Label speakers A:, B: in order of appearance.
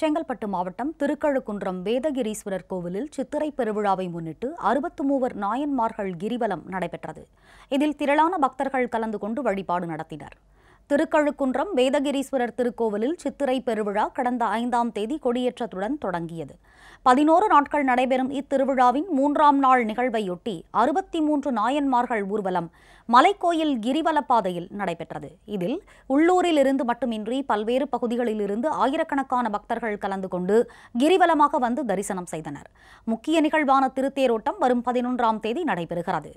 A: செங்கல்பட்டு மாவட்டம் திருக்கழுக்குன்றம் வேதகிரீஸ்வரர் கோவிலில் சித்திரை பெருவிழாவை முன்னிட்டு அறுபத்து மூவர் நாயன்மார்கள் கிரிவலம் நடைபெற்றது இதில் திரளான பக்தர்கள் கலந்து கொண்டு வழிபாடு நடத்தினர் திருக்கழுக்குன்றம் வேதகிரீஸ்வரர் திருக்கோவிலில் சித்திரை பெருவிழா கடந்த ஐந்தாம் தேதி கொடியேற்றத்துடன் தொடங்கியது பதினோரு நாட்கள் நடைபெறும் இத்திருவிழாவின் மூன்றாம் நாள் நிகழ்வையொட்டி அறுபத்தி மூன்று நாயன்மார்கள் ஊர்வலம் மலைக்கோயில் கிரிவலப்பாதையில் நடைபெற்றது இதில் உள்ளூரிலிருந்து மட்டுமின்றி பல்வேறு பகுதிகளிலிருந்து ஆயிரக்கணக்கான பக்தர்கள் கலந்து கொண்டு கிரிவலமாக வந்து தரிசனம் செய்தனர் முக்கிய நிகழ்வான திருத்தேரோட்டம் வரும் பதினொன்றாம் தேதி நடைபெறுகிறது